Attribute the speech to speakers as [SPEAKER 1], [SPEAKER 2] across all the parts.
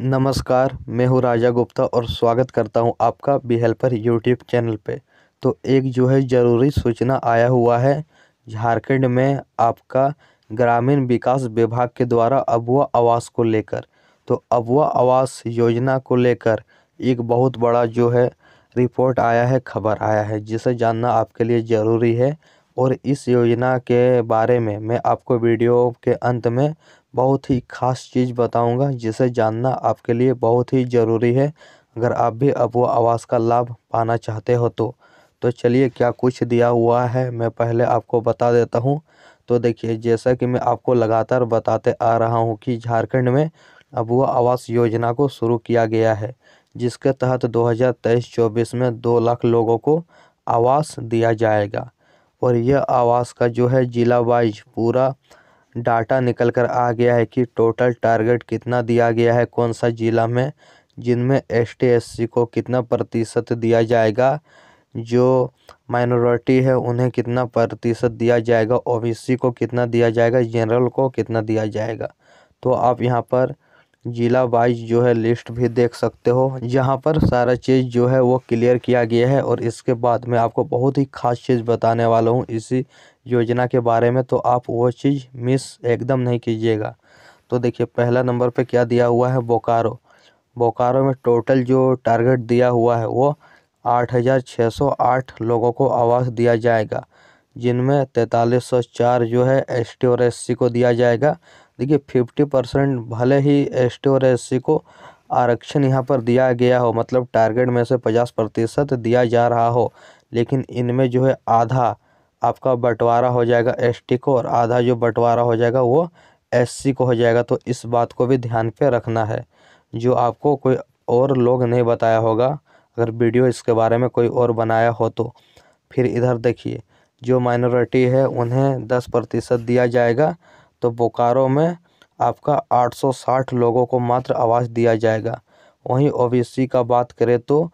[SPEAKER 1] नमस्कार मैं हूँ राजा गुप्ता और स्वागत करता हूँ आपका बी हेल्पर यूट्यूब चैनल पे तो एक जो है ज़रूरी सूचना आया हुआ है झारखंड में आपका ग्रामीण विकास विभाग के द्वारा अबुआ आवास को लेकर तो अबुआ आवास योजना को लेकर एक बहुत बड़ा जो है रिपोर्ट आया है खबर आया है जिसे जानना आपके लिए ज़रूरी है और इस योजना के बारे में मैं आपको वीडियो के अंत में बहुत ही खास चीज़ बताऊंगा जिसे जानना आपके लिए बहुत ही ज़रूरी है अगर आप भी अबुआ आवास का लाभ पाना चाहते हो तो तो चलिए क्या कुछ दिया हुआ है मैं पहले आपको बता देता हूँ तो देखिए जैसा कि मैं आपको लगातार बताते आ रहा हूँ कि झारखंड में अबुआ आवास योजना को शुरू किया गया है जिसके तहत 2023-24 में दो लाख लोगों को आवास दिया जाएगा और यह आवास का जो है जिला वाइज पूरा डाटा निकल कर आ गया है कि टोटल टारगेट कितना दिया गया है कौन सा ज़िला में जिनमें एस टी को कितना प्रतिशत दिया जाएगा जो माइनॉरिटी है उन्हें कितना प्रतिशत दिया जाएगा ओबीसी को कितना दिया जाएगा जनरल को कितना दिया जाएगा तो आप यहाँ पर जिला वाइज जो है लिस्ट भी देख सकते हो यहाँ पर सारा चीज़ जो है वो क्लियर किया गया है और इसके बाद में आपको बहुत ही खास चीज़ बताने वाला हूँ इसी योजना के बारे में तो आप वो चीज़ मिस एकदम नहीं कीजिएगा तो देखिए पहला नंबर पे क्या दिया हुआ है बोकारो बोकारो में टोटल जो टारगेट दिया हुआ है वो आठ लोगों को आवास दिया जाएगा जिनमें चार जो है टी और सी को दिया जाएगा देखिए फिफ्टी परसेंट भले ही एस और एस को आरक्षण यहाँ पर दिया गया हो मतलब टारगेट में से पचास प्रतिशत दिया जा रहा हो लेकिन इनमें जो है आधा आपका बंटवारा हो जाएगा एस को और आधा जो बंटवारा हो जाएगा वो एस को हो जाएगा तो इस बात को भी ध्यान पे रखना है जो आपको कोई और लोग नहीं बताया होगा अगर वीडियो इसके बारे में कोई और बनाया हो तो फिर इधर देखिए जो माइनॉरिटी है उन्हें दस प्रतिशत दिया जाएगा तो बोकारो में आपका आठ सौ साठ लोगों को मात्र आवास दिया जाएगा वहीं ओबीसी का बात करें तो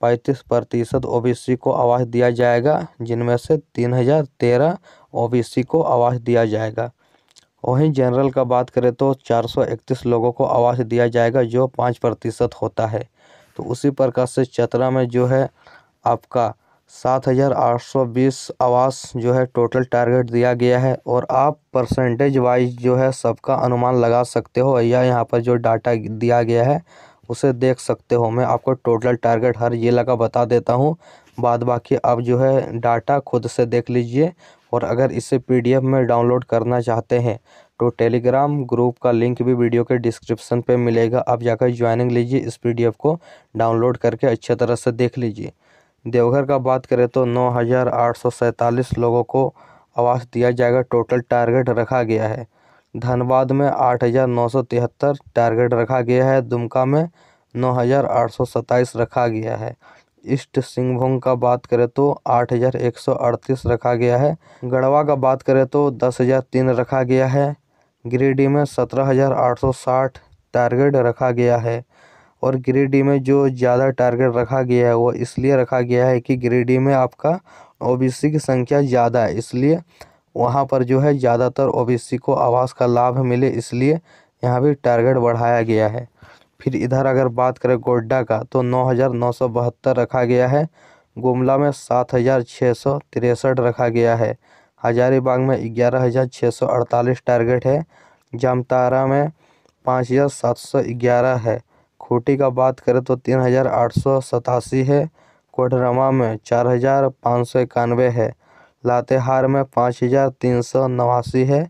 [SPEAKER 1] पैंतीस प्रतिशत ओ को आवास दिया जाएगा जिनमें से तीन हज़ार तेरह को आवास दिया जाएगा वहीं जनरल का बात करें तो चार सौ इकतीस लोगों को आवास दिया जाएगा जो पाँच प्रतिशत होता है तो उसी प्रकार से चतरा में जो है आपका सात हज़ार आठ सौ बीस आवास जो है टोटल टारगेट दिया गया है और आप परसेंटेज वाइज जो है सबका अनुमान लगा सकते हो या यहाँ पर जो डाटा दिया गया है उसे देख सकते हो मैं आपको टोटल टारगेट हर ये लगा बता देता हूँ बाद बाकी आप जो है डाटा खुद से देख लीजिए और अगर इसे पीडीएफ में डाउनलोड करना चाहते हैं तो टेलीग्राम ग्रुप का लिंक भी वीडियो के डिस्क्रिप्शन पर मिलेगा आप जाकर ज्वाइनिंग लीजिए इस पी को डाउनलोड करके अच्छे तरह से देख लीजिए देवघर का बात करें तो नौ हज़ार आठ सौ सैंतालीस लोगों को आवास दिया जाएगा टोटल टारगेट रखा गया है धनबाद में आठ हज़ार नौ सौ तिहत्तर टारगेट रखा गया है दुमका में नौ हज़ार आठ सौ सत्ताईस रखा गया है ईस्ट सिंहभूम का बात करें तो आठ हज़ार एक सौ अड़तीस रखा गया है गढ़वा का बात करें तो दस हज़ार तीन रखा गया है गिरिडीह में सत्रह हज़ार आठ सौ साठ टारगेट रखा गया है और गिरीडीह में जो ज़्यादा टारगेट रखा गया है वो इसलिए रखा गया है कि गिरीडीह में आपका ओ बी सी की संख्या ज़्यादा है इसलिए वहाँ पर जो है ज़्यादातर ओ बी सी को आवास का लाभ मिले इसलिए यहाँ भी टारगेट बढ़ाया गया है फिर इधर अगर बात करें गोड्डा का तो नौ हज़ार नौ सौ बहत्तर रखा गया है गुमला में सात हज़ार छः सौ तिरसठ रखा गया है हजारीबाग में ग्यारह हज़ार छः सौ अड़तालीस टारगेट है जामतारा में पाँच हज़ार सात सौ ग्यारह है खूँटी का बात करें तो तीन हज़ार आठ सौ सतासी है कोडरमा में चार हज़ार पाँच सौ इक्यानवे है लातेहार में पाँच हज़ार तीन सौ नवासी है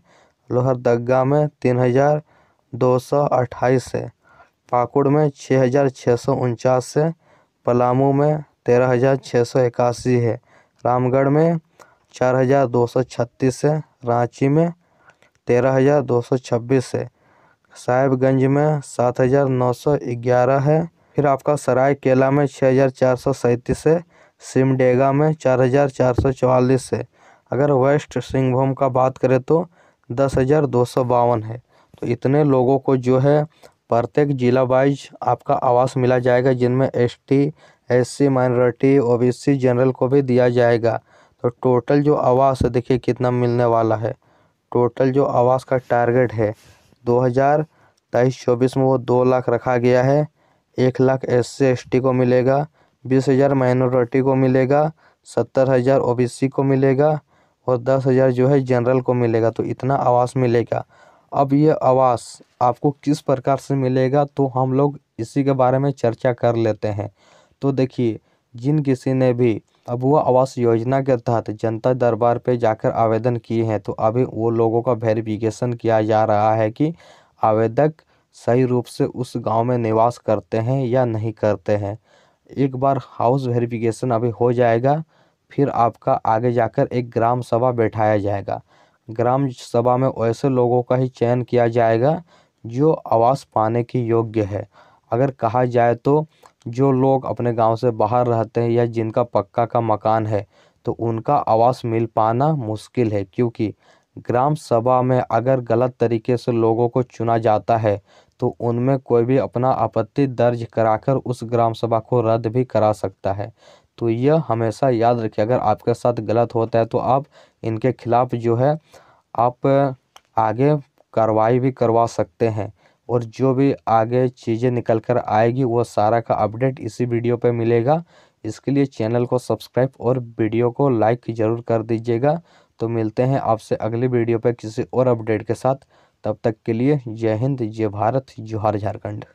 [SPEAKER 1] लोहरदगा में तीन हज़ार दो सौ अट्ठाईस है पाकुड़ में छः हज़ार छः सौ उनचास है पलामू में तेरह हज़ार छः सौ इक्यासी है रामगढ़ में चार हज़ार दो सौ छत्तीस है रांची में तेरह हज़ार दो सौ छब्बीस है साहेबगंज में सात हज़ार नौ सौ ग्यारह है फिर आपका सरायकेला में छः हज़ार चार सौ सैंतीस है सिमडेगा में चार हज़ार चार सौ चवालीस है अगर वेस्ट सिंहभूम का बात करें तो दस हज़ार दो सौ बावन है तो इतने लोगों को जो है प्रत्येक जिला वाइज आपका आवास मिला जाएगा जिनमें S T S C minority O B C general को भी दिया जाएगा तो टोटल जो आवास देखिए कितना मिलने वाला है टोटल जो आवास का टारगेट है दो हज़ार तेईस चौबीस में वो दो लाख रखा गया है एक lakh S C S T को मिलेगा बीस हज़ार माइनॉरिटी को मिलेगा सत्तर हज़ार ओ बी सी को मिलेगा और दस हज़ार जो है जनरल को मिलेगा तो इतना आवास मिलेगा अब ये आवास आपको किस प्रकार से मिलेगा तो हम लोग इसी के बारे में चर्चा कर लेते हैं तो देखिए जिन किसी ने भी अबुआ आवास योजना के तहत जनता दरबार पे जाकर आवेदन किए हैं तो अभी वो लोगों का वेरिफिकेशन किया जा रहा है कि आवेदक सही रूप से उस गांव में निवास करते हैं या नहीं करते हैं एक बार हाउस वेरिफिकेशन अभी हो जाएगा फिर आपका आगे जाकर एक ग्राम सभा बैठाया जाएगा ग्राम सभा में ऐसे लोगों का ही चयन किया जाएगा जो आवास पाने के योग्य है अगर कहा जाए तो जो लोग अपने गांव से बाहर रहते हैं या जिनका पक्का का मकान है तो उनका आवास मिल पाना मुश्किल है क्योंकि ग्राम सभा में अगर गलत तरीके से लोगों को चुना जाता है तो उनमें कोई भी अपना आपत्ति दर्ज कराकर उस ग्राम सभा को रद्द भी करा सकता है तो यह हमेशा याद रखिए अगर आपके साथ गलत होता है तो आप इनके खिलाफ़ जो है आप आगे कार्रवाई भी करवा सकते हैं और जो भी आगे चीज़ें निकल कर आएगी वो सारा का अपडेट इसी वीडियो पे मिलेगा इसके लिए चैनल को सब्सक्राइब और वीडियो को लाइक ज़रूर कर दीजिएगा तो मिलते हैं आपसे अगली वीडियो पे किसी और अपडेट के साथ तब तक के लिए जय हिंद जय भारत जोहार झारखंड